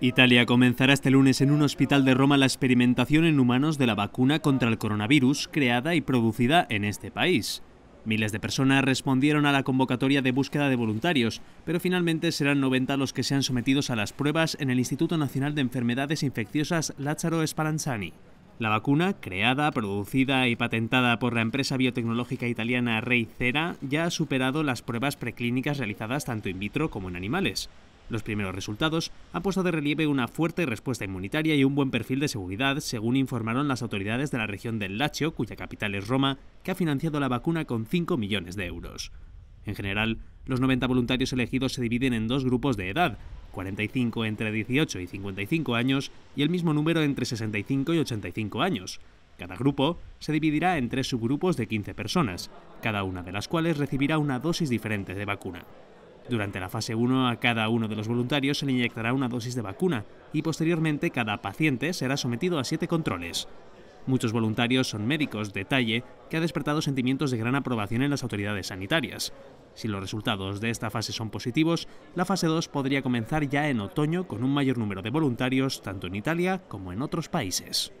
Italia comenzará este lunes en un hospital de Roma la experimentación en humanos de la vacuna contra el coronavirus creada y producida en este país. Miles de personas respondieron a la convocatoria de búsqueda de voluntarios, pero finalmente serán 90 los que sean sometidos a las pruebas en el Instituto Nacional de Enfermedades Infecciosas Lázaro Spallanzani. La vacuna, creada, producida y patentada por la empresa biotecnológica italiana cera ya ha superado las pruebas preclínicas realizadas tanto in vitro como en animales. Los primeros resultados han puesto de relieve una fuerte respuesta inmunitaria y un buen perfil de seguridad, según informaron las autoridades de la región del Lacio, cuya capital es Roma, que ha financiado la vacuna con 5 millones de euros. En general, los 90 voluntarios elegidos se dividen en dos grupos de edad, 45 entre 18 y 55 años y el mismo número entre 65 y 85 años. Cada grupo se dividirá en tres subgrupos de 15 personas, cada una de las cuales recibirá una dosis diferente de vacuna. Durante la fase 1 a cada uno de los voluntarios se le inyectará una dosis de vacuna y posteriormente cada paciente será sometido a siete controles. Muchos voluntarios son médicos detalle, que ha despertado sentimientos de gran aprobación en las autoridades sanitarias. Si los resultados de esta fase son positivos, la fase 2 podría comenzar ya en otoño con un mayor número de voluntarios tanto en Italia como en otros países.